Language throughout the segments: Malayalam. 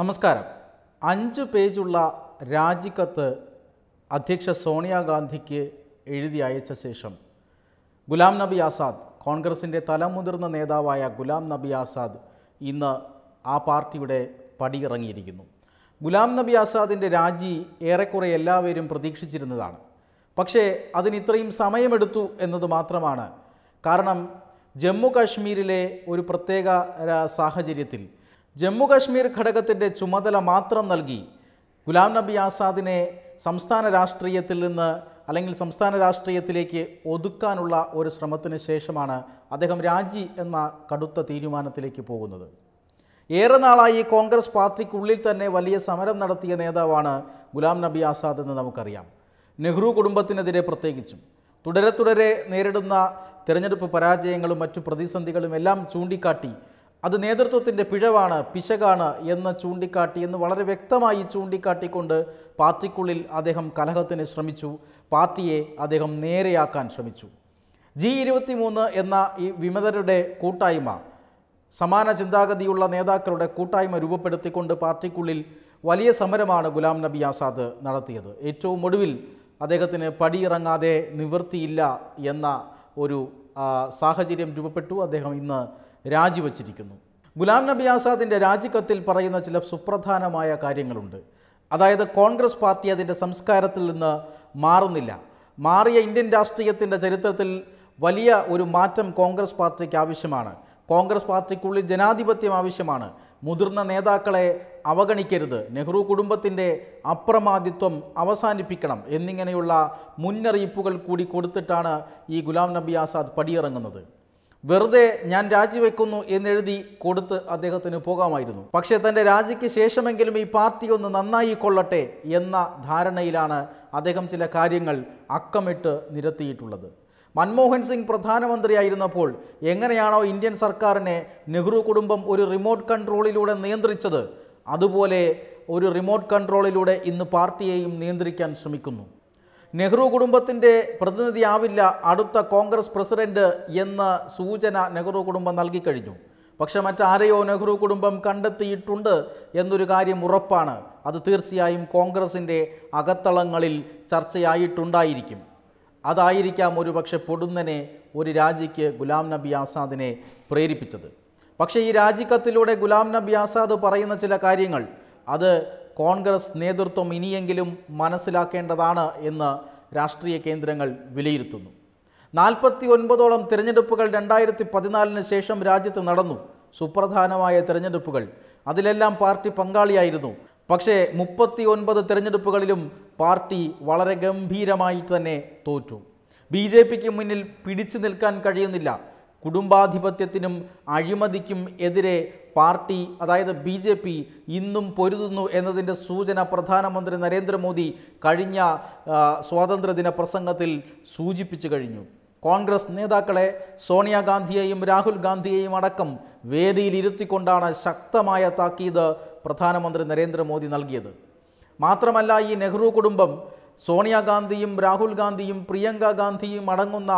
നമസ്കാരം അഞ്ച് പേജുള്ള രാജിക്കത്ത് അധ്യക്ഷ സോണിയാഗാന്ധിക്ക് എഴുതി അയച്ച ശേഷം ഗുലാം നബി ആസാദ് കോൺഗ്രസിൻ്റെ തലമുതിർന്ന നേതാവായ ഗുലാം നബി ആസാദ് ഇന്ന് ആ പാർട്ടിയുടെ പടിയിറങ്ങിയിരിക്കുന്നു ഗുലാം നബി ആസാദിൻ്റെ രാജി ഏറെക്കുറെ എല്ലാവരും പ്രതീക്ഷിച്ചിരുന്നതാണ് പക്ഷേ അതിന് ഇത്രയും സമയമെടുത്തു എന്നത് മാത്രമാണ് കാരണം ജമ്മു കാശ്മീരിലെ ഒരു പ്രത്യേക സാഹചര്യത്തിൽ ജമ്മുകാശ്മീർ ഘടകത്തിൻ്റെ ചുമതല മാത്രം നൽകി ഗുലാം നബി ആസാദിനെ സംസ്ഥാന രാഷ്ട്രീയത്തിൽ നിന്ന് അല്ലെങ്കിൽ സംസ്ഥാന രാഷ്ട്രീയത്തിലേക്ക് ഒതുക്കാനുള്ള ഒരു ശ്രമത്തിന് ശേഷമാണ് അദ്ദേഹം രാജി എന്ന കടുത്ത തീരുമാനത്തിലേക്ക് പോകുന്നത് ഏറെ നാളായി കോൺഗ്രസ് പാർട്ടിക്കുള്ളിൽ തന്നെ വലിയ സമരം നടത്തിയ നേതാവാണ് ഗുലാം നബി ആസാദ് എന്ന് നമുക്കറിയാം നെഹ്റു കുടുംബത്തിനെതിരെ പ്രത്യേകിച്ചും തുടരെ തുടരെ നേരിടുന്ന തിരഞ്ഞെടുപ്പ് പരാജയങ്ങളും മറ്റു പ്രതിസന്ധികളും എല്ലാം ചൂണ്ടിക്കാട്ടി അത് നേതൃത്വത്തിൻ്റെ പിഴവാണ് പിശകാണ് എന്ന് ചൂണ്ടിക്കാട്ടി എന്ന് വളരെ വ്യക്തമായി ചൂണ്ടിക്കാട്ടിക്കൊണ്ട് പാർട്ടിക്കുള്ളിൽ അദ്ദേഹം കലഹത്തിന് ശ്രമിച്ചു പാർട്ടിയെ അദ്ദേഹം നേരെയാക്കാൻ ശ്രമിച്ചു ജി ഇരുപത്തി മൂന്ന് എന്ന ഈ വിമതരുടെ കൂട്ടായ്മ സമാന ചിന്താഗതിയുള്ള നേതാക്കളുടെ കൂട്ടായ്മ രൂപപ്പെടുത്തിക്കൊണ്ട് പാർട്ടിക്കുള്ളിൽ വലിയ സമരമാണ് ഗുലാം നബി ആസാദ് നടത്തിയത് ഏറ്റവും ഒടുവിൽ അദ്ദേഹത്തിന് പടിയിറങ്ങാതെ നിവൃത്തിയില്ല എന്ന ഒരു സാഹചര്യം രൂപപ്പെട്ടു അദ്ദേഹം ഇന്ന് രാജിവച്ചിരിക്കുന്നു ഗുലാം നബി ആസാദിൻ്റെ രാജിക്കത്തിൽ പറയുന്ന ചില സുപ്രധാനമായ കാര്യങ്ങളുണ്ട് അതായത് കോൺഗ്രസ് പാർട്ടി അതിൻ്റെ സംസ്കാരത്തിൽ നിന്ന് മാറുന്നില്ല മാറിയ ഇന്ത്യൻ രാഷ്ട്രീയത്തിൻ്റെ ചരിത്രത്തിൽ വലിയ ഒരു മാറ്റം കോൺഗ്രസ് പാർട്ടിക്ക് ആവശ്യമാണ് കോൺഗ്രസ് പാർട്ടിക്കുള്ളിൽ ജനാധിപത്യം ആവശ്യമാണ് മുതിർന്ന നേതാക്കളെ അവഗണിക്കരുത് നെഹ്റു കുടുംബത്തിൻ്റെ അപ്രമാദിത്വം അവസാനിപ്പിക്കണം എന്നിങ്ങനെയുള്ള മുന്നറിയിപ്പുകൾ കൂടി കൊടുത്തിട്ടാണ് ഈ ഗുലാം നബി ആസാദ് പടിയിറങ്ങുന്നത് വെറുതെ ഞാൻ രാജിവെക്കുന്നു എന്നെഴുതി കൊടുത്ത് അദ്ദേഹത്തിന് പോകാമായിരുന്നു പക്ഷേ തൻ്റെ രാജിക്ക് ശേഷമെങ്കിലും ഈ പാർട്ടി ഒന്ന് നന്നായി കൊള്ളട്ടെ എന്ന ധാരണയിലാണ് അദ്ദേഹം ചില കാര്യങ്ങൾ അക്കമിട്ട് നിരത്തിയിട്ടുള്ളത് മൻമോഹൻ സിംഗ് പ്രധാനമന്ത്രിയായിരുന്നപ്പോൾ എങ്ങനെയാണോ ഇന്ത്യൻ സർക്കാരിനെ നെഹ്റു കുടുംബം ഒരു റിമോട്ട് കൺട്രോളിലൂടെ നിയന്ത്രിച്ചത് അതുപോലെ ഒരു റിമോട്ട് കൺട്രോളിലൂടെ ഇന്ന് പാർട്ടിയെയും നിയന്ത്രിക്കാൻ ശ്രമിക്കുന്നു നെഹ്റു കുടുംബത്തിൻ്റെ പ്രതിനിധിയാവില്ല അടുത്ത കോൺഗ്രസ് പ്രസിഡന്റ് എന്ന സൂചന നെഹ്റു കുടുംബം നൽകിക്കഴിഞ്ഞു പക്ഷേ മറ്റാരെയോ നെഹ്റു കുടുംബം കണ്ടെത്തിയിട്ടുണ്ട് എന്നൊരു കാര്യം ഉറപ്പാണ് അത് തീർച്ചയായും കോൺഗ്രസിൻ്റെ അകത്തളങ്ങളിൽ ചർച്ചയായിട്ടുണ്ടായിരിക്കും അതായിരിക്കാം ഒരു പക്ഷെ പൊടുന്നനെ ഒരു രാജിക്ക് ഗുലാം നബി ആസാദിനെ പ്രേരിപ്പിച്ചത് പക്ഷേ ഈ രാജിക്കത്തിലൂടെ ഗുലാം നബി ആസാദ് പറയുന്ന ചില കാര്യങ്ങൾ അത് കോൺഗ്രസ് നേതൃത്വം ഇനിയെങ്കിലും മനസ്സിലാക്കേണ്ടതാണ് എന്ന് രാഷ്ട്രീയ കേന്ദ്രങ്ങൾ വിലയിരുത്തുന്നു നാൽപ്പത്തി ഒൻപതോളം തിരഞ്ഞെടുപ്പുകൾ രണ്ടായിരത്തി പതിനാലിന് ശേഷം രാജ്യത്ത് നടന്നു സുപ്രധാനമായ തിരഞ്ഞെടുപ്പുകൾ അതിലെല്ലാം പാർട്ടി പങ്കാളിയായിരുന്നു പക്ഷേ മുപ്പത്തി ഒൻപത് തിരഞ്ഞെടുപ്പുകളിലും പാർട്ടി വളരെ ഗംഭീരമായി തന്നെ തോറ്റു ബി ജെ പിക്ക് മുന്നിൽ പിടിച്ചു നിൽക്കാൻ കഴിയുന്നില്ല കുടുംബാധിപത്യത്തിനും അഴിമതിക്കും എതിരെ പാർട്ടി അതായത് ബി ജെ പി ഇന്നും പൊരുതുന്നു എന്നതിൻ്റെ സൂചന പ്രധാനമന്ത്രി നരേന്ദ്രമോദി കഴിഞ്ഞ സ്വാതന്ത്ര്യദിന പ്രസംഗത്തിൽ സൂചിപ്പിച്ചു കഴിഞ്ഞു കോൺഗ്രസ് നേതാക്കളെ സോണിയാഗാന്ധിയെയും രാഹുൽ ഗാന്ധിയെയും അടക്കം വേദിയിലിരുത്തിക്കൊണ്ടാണ് ശക്തമായ താക്കീത് പ്രധാനമന്ത്രി നരേന്ദ്രമോദി നൽകിയത് മാത്രമല്ല ഈ നെഹ്റു കുടുംബം സോണിയാഗാന്ധിയും രാഹുൽ ഗാന്ധിയും പ്രിയങ്ക ഗാന്ധിയും അടങ്ങുന്ന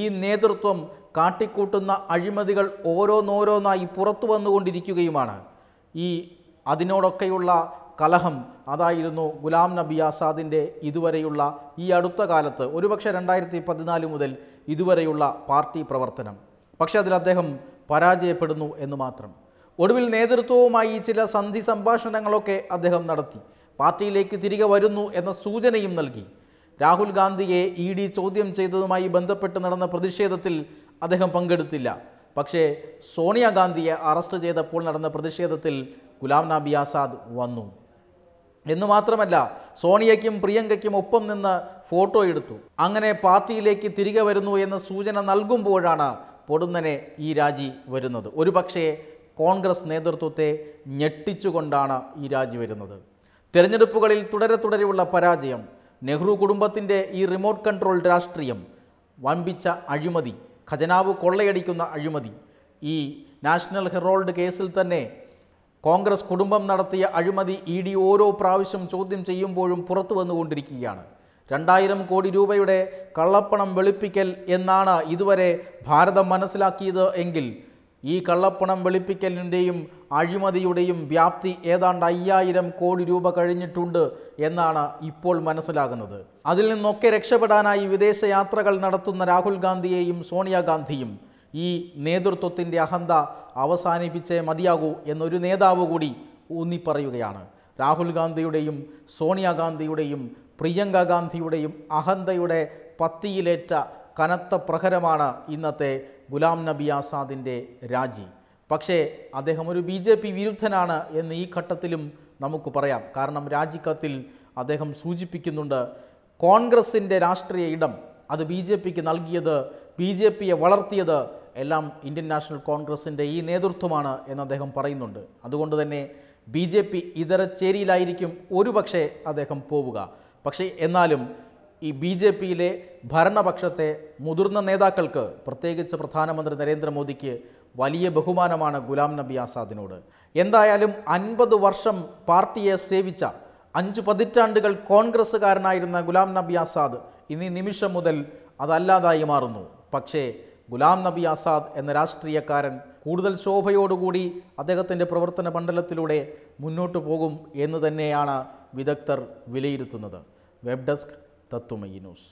ഈ നേതൃത്വം കാട്ടിക്കൂട്ടുന്ന അഴിമതികൾ ഓരോന്നോരോന്നായി പുറത്തു വന്നുകൊണ്ടിരിക്കുകയുമാണ് ഈ അതിനോടൊക്കെയുള്ള കലഹം അതായിരുന്നു ഗുലാം നബി ആസാദിൻ്റെ ഇതുവരെയുള്ള ഈ അടുത്ത കാലത്ത് ഒരുപക്ഷെ രണ്ടായിരത്തി പതിനാല് മുതൽ ഇതുവരെയുള്ള പാർട്ടി പ്രവർത്തനം പക്ഷേ അതിൽ അദ്ദേഹം പരാജയപ്പെടുന്നു എന്ന് മാത്രം ഒടുവിൽ നേതൃത്വവുമായി ചില സന്ധി സംഭാഷണങ്ങളൊക്കെ അദ്ദേഹം നടത്തി പാർട്ടിയിലേക്ക് തിരികെ വരുന്നു എന്ന സൂചനയും നൽകി രാഹുൽ ഗാന്ധിയെ ഇ ഡി ചോദ്യം ചെയ്തതുമായി ബന്ധപ്പെട്ട് നടന്ന പ്രതിഷേധത്തിൽ അദ്ദേഹം പങ്കെടുത്തില്ല പക്ഷേ സോണിയാഗാന്ധിയെ അറസ്റ്റ് ചെയ്തപ്പോൾ നടന്ന പ്രതിഷേധത്തിൽ ഗുലാം നബി ആസാദ് വന്നു എന്ന് മാത്രമല്ല സോണിയയ്ക്കും പ്രിയങ്കയ്ക്കും ഒപ്പം നിന്ന് ഫോട്ടോ എടുത്തു അങ്ങനെ പാർട്ടിയിലേക്ക് തിരികെ വരുന്നു എന്ന സൂചന നൽകുമ്പോഴാണ് പൊടുന്നനെ ഈ രാജി വരുന്നത് ഒരുപക്ഷേ കോൺഗ്രസ് നേതൃത്വത്തെ ഞെട്ടിച്ചുകൊണ്ടാണ് ഈ രാജി വരുന്നത് തെരഞ്ഞെടുപ്പുകളിൽ തുടരെ തുടരെയുള്ള പരാജയം നെഹ്റു കുടുംബത്തിൻ്റെ ഈ റിമോട്ട് കൺട്രോൾ രാഷ്ട്രീയം വമ്പിച്ച അഴിമതി ഖജനാവ് കൊള്ളയടിക്കുന്ന അഴിമതി ഈ നാഷണൽ ഹെറോൾഡ് കേസിൽ തന്നെ കോൺഗ്രസ് കുടുംബം നടത്തിയ അഴിമതി ഇ ഡി ഓരോ പ്രാവശ്യം ചോദ്യം ചെയ്യുമ്പോഴും പുറത്തു വന്നുകൊണ്ടിരിക്കുകയാണ് രണ്ടായിരം കോടി രൂപയുടെ കള്ളപ്പണം വെളുപ്പിക്കൽ എന്നാണ് ഇതുവരെ ഭാരതം മനസ്സിലാക്കിയത് എങ്കിൽ ഈ കള്ളപ്പണം വെളുപ്പിക്കലിൻ്റെയും അഴിമതിയുടെയും വ്യാപ്തി ഏതാണ്ട് അയ്യായിരം കോടി രൂപ കഴിഞ്ഞിട്ടുണ്ട് എന്നാണ് ഇപ്പോൾ മനസ്സിലാകുന്നത് അതിൽ നിന്നൊക്കെ രക്ഷപ്പെടാനായി വിദേശ യാത്രകൾ നടത്തുന്ന രാഹുൽ ഗാന്ധിയെയും സോണിയാഗാന്ധിയും ഈ നേതൃത്വത്തിൻ്റെ അഹന്ത അവസാനിപ്പിച്ചേ മതിയാകൂ എന്നൊരു നേതാവ് കൂടി ഊന്നിപ്പറയുകയാണ് രാഹുൽ ഗാന്ധിയുടെയും സോണിയാഗാന്ധിയുടെയും പ്രിയങ്ക ഗാന്ധിയുടെയും അഹന്തയുടെ പത്തിയിലേറ്റ കനത്ത പ്രഹരമാണ് ഇന്നത്തെ ഗുലാം നബി ആസാദിൻ്റെ രാജി പക്ഷേ അദ്ദേഹം ഒരു ബി ജെ പി വിരുദ്ധനാണ് എന്ന് ഈ ഘട്ടത്തിലും നമുക്ക് പറയാം കാരണം രാജിക്കത്തിൽ അദ്ദേഹം സൂചിപ്പിക്കുന്നുണ്ട് കോൺഗ്രസിൻ്റെ രാഷ്ട്രീയ ഇടം അത് ബി ജെ പിക്ക് നൽകിയത് ബി ജെ പിയെ വളർത്തിയത് എല്ലാം ഇന്ത്യൻ നാഷണൽ കോൺഗ്രസിൻ്റെ ഈ നേതൃത്വമാണ് എന്ന് അദ്ദേഹം പറയുന്നുണ്ട് അതുകൊണ്ട് തന്നെ ബി ജെ പി ഇതര ചേരിയിലായിരിക്കും ഒരുപക്ഷെ അദ്ദേഹം പോവുക പക്ഷേ എന്നാലും ഈ ബി ജെ പിയിലെ ഭരണപക്ഷത്തെ മുതിർന്ന നേതാക്കൾക്ക് പ്രത്യേകിച്ച് പ്രധാനമന്ത്രി നരേന്ദ്രമോദിക്ക് വലിയ ബഹുമാനമാണ് ഗുലാം നബി ആസാദിനോട് എന്തായാലും അൻപത് വർഷം പാർട്ടിയെ സേവിച്ച അഞ്ച് പതിറ്റാണ്ടുകൾ കോൺഗ്രസ്സുകാരനായിരുന്ന ഗുലാം നബി ആസാദ് ഇനി നിമിഷം മുതൽ അതല്ലാതായി മാറുന്നു പക്ഷേ ഗുലാം നബി ആസാദ് എന്ന രാഷ്ട്രീയക്കാരൻ കൂടുതൽ ശോഭയോടുകൂടി അദ്ദേഹത്തിൻ്റെ പ്രവർത്തന മണ്ഡലത്തിലൂടെ മുന്നോട്ടു പോകും എന്ന് തന്നെയാണ് വിദഗ്ധർ വിലയിരുത്തുന്നത് വെബ് ഡെസ്ക് தத்துவமயி நியூஸ்